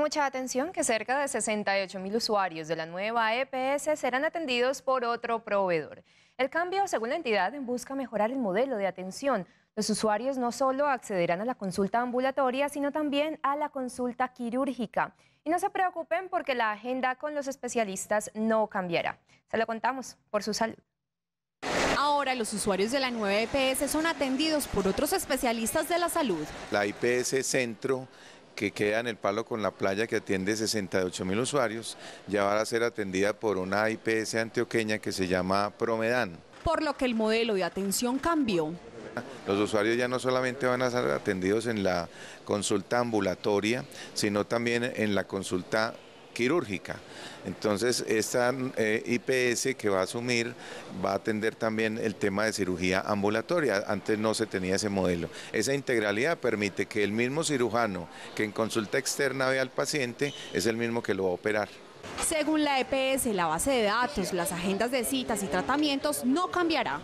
mucha atención que cerca de 68 mil usuarios de la nueva EPS serán atendidos por otro proveedor. El cambio, según la entidad, busca mejorar el modelo de atención. Los usuarios no solo accederán a la consulta ambulatoria, sino también a la consulta quirúrgica. Y no se preocupen porque la agenda con los especialistas no cambiará. Se lo contamos por su salud. Ahora los usuarios de la nueva EPS son atendidos por otros especialistas de la salud. La IPS e Centro que queda en el palo con la playa que atiende 68 mil usuarios, ya va a ser atendida por una IPS antioqueña que se llama Promedan. Por lo que el modelo de atención cambió. Los usuarios ya no solamente van a ser atendidos en la consulta ambulatoria, sino también en la consulta quirúrgica. Entonces, esta eh, IPS que va a asumir va a atender también el tema de cirugía ambulatoria. Antes no se tenía ese modelo. Esa integralidad permite que el mismo cirujano que en consulta externa ve al paciente es el mismo que lo va a operar. Según la EPS, la base de datos, las agendas de citas y tratamientos no cambiará.